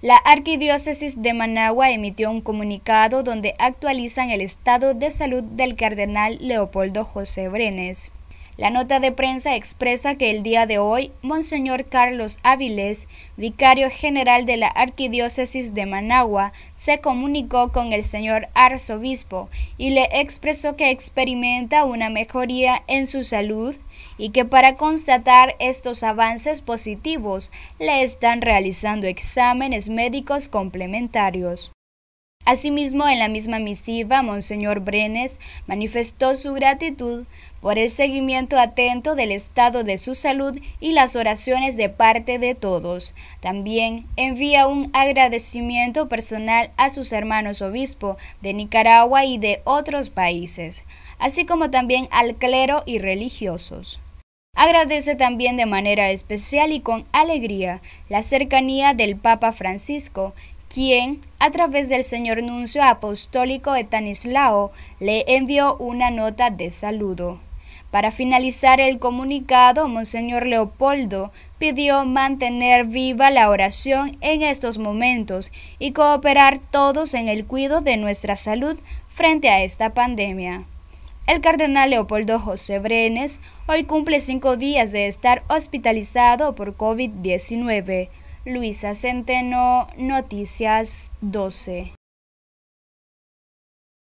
La Arquidiócesis de Managua emitió un comunicado donde actualizan el estado de salud del cardenal Leopoldo José Brenes. La nota de prensa expresa que el día de hoy, Monseñor Carlos Áviles, vicario general de la Arquidiócesis de Managua, se comunicó con el señor arzobispo y le expresó que experimenta una mejoría en su salud y que para constatar estos avances positivos le están realizando exámenes médicos complementarios. Asimismo, en la misma misiva, Monseñor Brenes manifestó su gratitud por el seguimiento atento del estado de su salud y las oraciones de parte de todos. También envía un agradecimiento personal a sus hermanos obispo de Nicaragua y de otros países, así como también al clero y religiosos. Agradece también de manera especial y con alegría la cercanía del Papa Francisco quien, a través del señor nuncio apostólico Etanislao, le envió una nota de saludo. Para finalizar el comunicado, Monseñor Leopoldo pidió mantener viva la oración en estos momentos y cooperar todos en el cuidado de nuestra salud frente a esta pandemia. El cardenal Leopoldo José Brenes hoy cumple cinco días de estar hospitalizado por COVID-19. Luisa Centeno, Noticias 12.